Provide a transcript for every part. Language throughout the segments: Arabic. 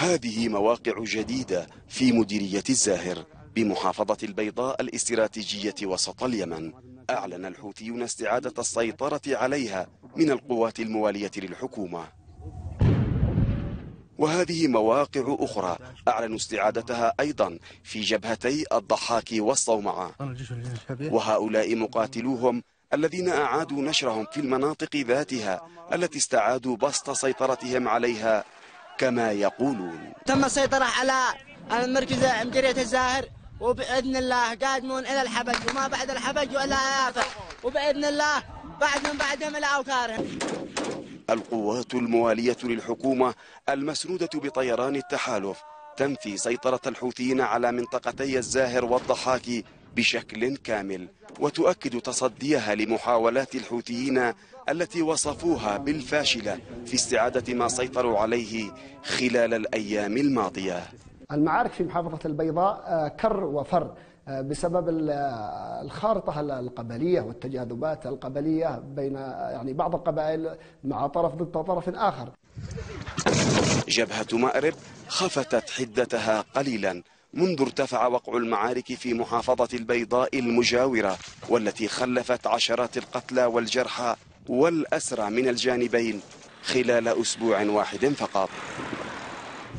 هذه مواقع جديدة في مديرية الزاهر بمحافظة البيضاء الاستراتيجية وسط اليمن أعلن الحوثيون استعادة السيطرة عليها من القوات الموالية للحكومة وهذه مواقع أخرى أعلنوا استعادتها أيضا في جبهتي الضحاك والصومعة وهؤلاء مقاتلوهم الذين أعادوا نشرهم في المناطق ذاتها التي استعادوا بسط سيطرتهم عليها كما يقولون تم السيطرة على المركز مديرية الزاهر وبإذن الله قادمون إلى الحبج وما بعد الحبج وإلى آفة وبإذن الله بعد من بعدهم إلى أوكارهم القوات الموالية للحكومة المسنودة بطيران التحالف تنفي سيطرة الحوثيين على منطقتي الزاهر والضحاك بشكل كامل وتؤكد تصديها لمحاولات الحوثيين التي وصفوها بالفاشلة في استعادة ما سيطروا عليه خلال الأيام الماضية المعارك في محافظة البيضاء آه، كر وفر آه، بسبب آه، الخارطة القبلية والتجاذبات القبلية بين يعني بعض القبائل مع طرف ضد طرف آخر جبهة مأرب خفتت حدتها قليلا منذ ارتفع وقع المعارك في محافظة البيضاء المجاورة والتي خلفت عشرات القتلى والجرحى والأسرى من الجانبين خلال أسبوع واحد فقط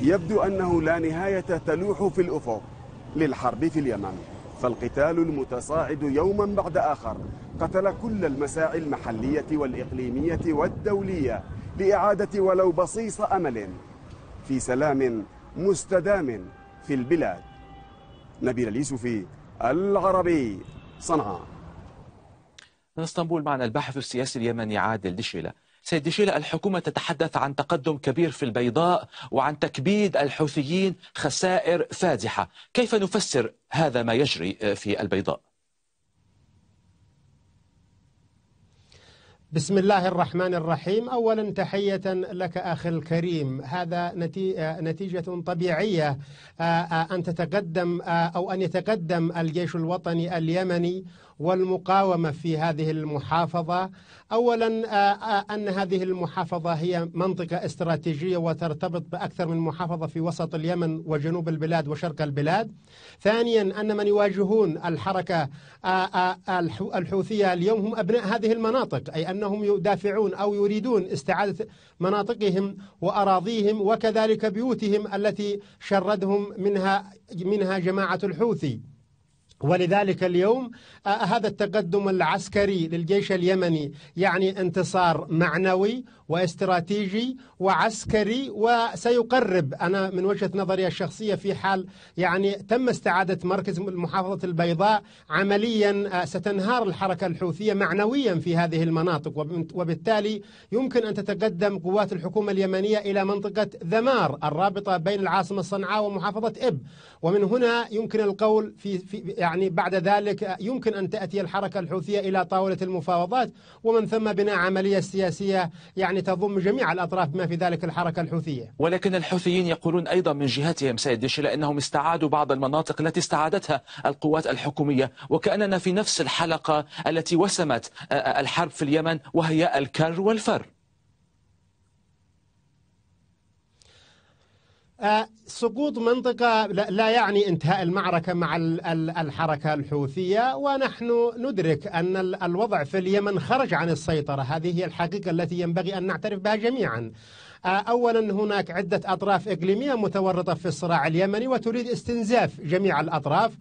يبدو أنه لا نهاية تلوح في الأفق للحرب في اليمن فالقتال المتصاعد يوما بعد آخر قتل كل المساعي المحلية والإقليمية والدولية لإعادة ولو بصيص أمل في سلام مستدام في البلاد نبيل اليوسفي العربي صنعاء من اسطنبول معنا الباحث السياسي اليمني عادل دشيلة سيد دشيلة الحكومة تتحدث عن تقدم كبير في البيضاء وعن تكبيد الحوثيين خسائر فادحة كيف نفسر هذا ما يجري في البيضاء؟ بسم الله الرحمن الرحيم اولا تحيه لك اخي الكريم هذا آه، نتيجه طبيعيه آه، آه، ان تتقدم او ان يتقدم الجيش الوطني اليمني والمقاومه في هذه المحافظه اولا ان هذه المحافظه هي منطقه استراتيجيه وترتبط باكثر من محافظه في وسط اليمن وجنوب البلاد وشرق البلاد ثانيا ان من يواجهون الحركه الحوثيه اليوم هم ابناء هذه المناطق اي ان أنهم يدافعون أو يريدون استعادة مناطقهم وأراضيهم وكذلك بيوتهم التي شردهم منها منها جماعة الحوثي ولذلك اليوم آه، هذا التقدم العسكري للجيش اليمني يعني انتصار معنوي واستراتيجي وعسكري وسيقرب انا من وجهه نظري الشخصيه في حال يعني تم استعاده مركز محافظه البيضاء عمليا آه، ستنهار الحركه الحوثيه معنويا في هذه المناطق وبالتالي يمكن ان تتقدم قوات الحكومه اليمنيه الى منطقه ذمار الرابطه بين العاصمه صنعاء ومحافظه اب ومن هنا يمكن القول في, في يعني يعني بعد ذلك يمكن أن تأتي الحركة الحوثية إلى طاولة المفاوضات ومن ثم بناء عملية سياسية يعني تضم جميع الأطراف بما في ذلك الحركة الحوثية ولكن الحوثيين يقولون أيضا من جهتهم سيد دشلة أنهم استعادوا بعض المناطق التي استعادتها القوات الحكومية وكأننا في نفس الحلقة التي وسمت آه، آه، الحرب في اليمن وهي الكر والفر آه، سقوط منطقة لا يعني انتهاء المعركة مع الحركة الحوثية ونحن ندرك أن الوضع في اليمن خرج عن السيطرة هذه هي الحقيقة التي ينبغي أن نعترف بها جميعا آه، اولا هناك عده اطراف اقليميه متورطه في الصراع اليمني وتريد استنزاف جميع الاطراف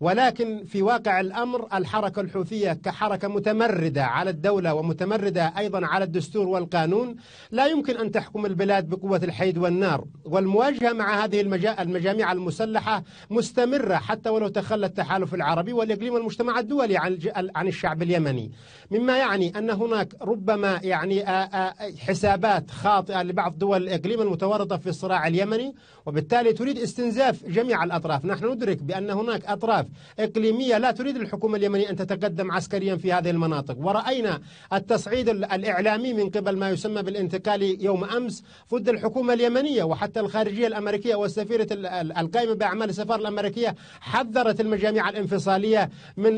ولكن في واقع الأمر الحركة الحوثية كحركة متمردة على الدولة ومتمردة أيضا على الدستور والقانون لا يمكن أن تحكم البلاد بقوة الحيد والنار والمواجهة مع هذه المجاميع المسلحة مستمرة حتى ولو تخلى التحالف العربي والإقليم والمجتمع الدولي عن الشعب اليمني مما يعني أن هناك ربما يعني حسابات خاطئة لبعض دول الإقليم المتورطة في الصراع اليمني وبالتالي تريد استنزاف جميع الأطراف نحن ندرك بأن هناك أطراف إقليمية لا تريد الحكومة اليمنية أن تتقدم عسكريا في هذه المناطق ورأينا التصعيد الإعلامي من قبل ما يسمى بالانتقالي يوم أمس ضد الحكومة اليمنية وحتى الخارجية الأمريكية والسفيرة القائمة بأعمال السفارة الأمريكية حذرت المجاميع الانفصالية من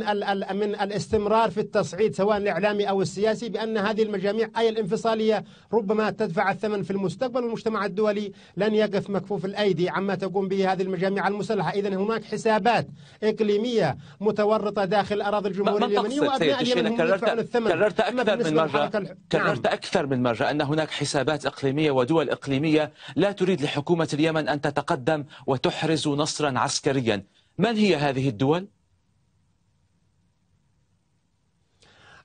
من الاستمرار في التصعيد سواء الإعلامي أو السياسي بأن هذه المجاميع أي الانفصالية ربما تدفع الثمن في المستقبل والمجتمع الدولي لن يقف مكفوف الأيدي عما تقوم به هذه المجاميع المسلحة إذا هناك حسابات إقليمية متورطة داخل أراضي الجمهورية اليمنية وأبناء اليمن هم يدفعون الثمن كررت أكثر من مرة نعم. كررت أكثر من مرة أن هناك حسابات إقليمية ودول إقليمية لا تريد لحكومة اليمن أن تتقدم وتحرز نصرا عسكريا من هي هذه الدول؟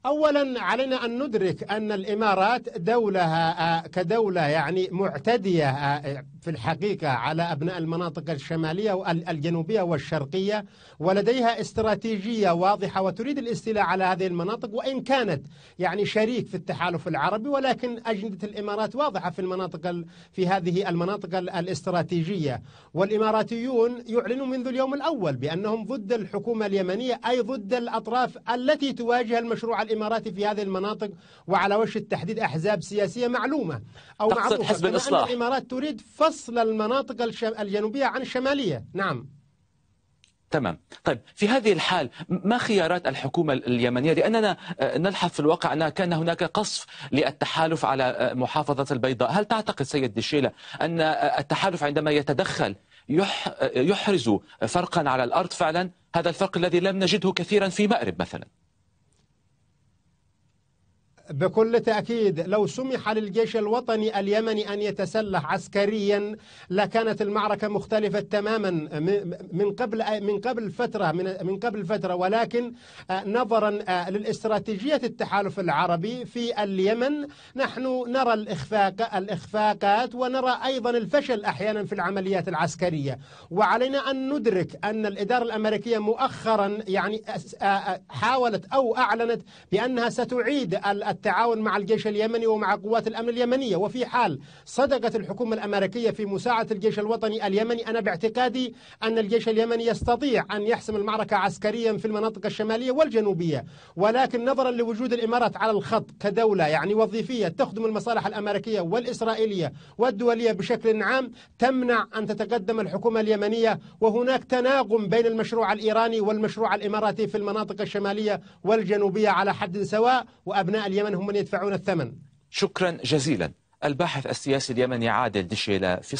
اولا علينا ان ندرك ان الامارات دوله آه، كدوله يعني معتديه آه، في الحقيقة على أبناء المناطق الشمالية والجنوبية والشرقية ولديها استراتيجية واضحة وتريد الاستيلاء على هذه المناطق وإن كانت يعني شريك في التحالف العربي ولكن أجندة الإمارات واضحة في المناطق في هذه المناطق الاستراتيجية والإماراتيون يعلنوا منذ اليوم الأول بأنهم ضد الحكومة اليمنية أي ضد الأطراف التي تواجه المشروع الإماراتي في هذه المناطق وعلى وش التحديد أحزاب سياسية معلومة أو معروفة حزب الإصلاح الإمارات تريد فصل فصل المناطق الجنوبية عن الشمالية نعم تمام طيب في هذه الحال ما خيارات الحكومة اليمنية لأننا آه، نلحظ في الواقع أن كان هناك قصف للتحالف على آه، محافظة البيضاء هل تعتقد سيد دشيلة أن آه، التحالف عندما يتدخل يحرز فرقا على الأرض فعلا هذا الفرق الذي لم نجده كثيرا في مأرب مثلا بكل تأكيد لو سمح للجيش الوطني اليمني أن يتسلح عسكريا لكانت المعركة مختلفة تماما من قبل من قبل فترة من من قبل فترة ولكن آه، نظرا آه، للاستراتيجية التحالف العربي في اليمن نحن نرى الإخفاق الإخفاقات ونرى أيضا الفشل أحيانا في العمليات العسكرية وعلينا أن ندرك أن الإدارة الأمريكية مؤخرا يعني آه، حاولت أو أعلنت بأنها ستعيد التعاون مع الجيش اليمني ومع قوات الأمن اليمنية وفي حال صدقت الحكومة الأمريكية في مساعدة الجيش الوطني اليمني أنا باعتقادي أن الجيش اليمني يستطيع أن يحسم المعركة عسكريا في المناطق الشمالية والجنوبية ولكن نظرا لوجود الإمارات على الخط كدولة يعني وظيفية تخدم المصالح الأمريكية والإسرائيلية والدولية بشكل عام تمنع أن تتقدم الحكومة اليمنية وهناك تناغم بين المشروع الإيراني والمشروع الإماراتي في المناطق الشمالية والجنوبية على حد سواء وأبناء اليمن اليمن هم من يدفعون الثمن شكرا جزيلا الباحث السياسي اليمني عادل دشيلا في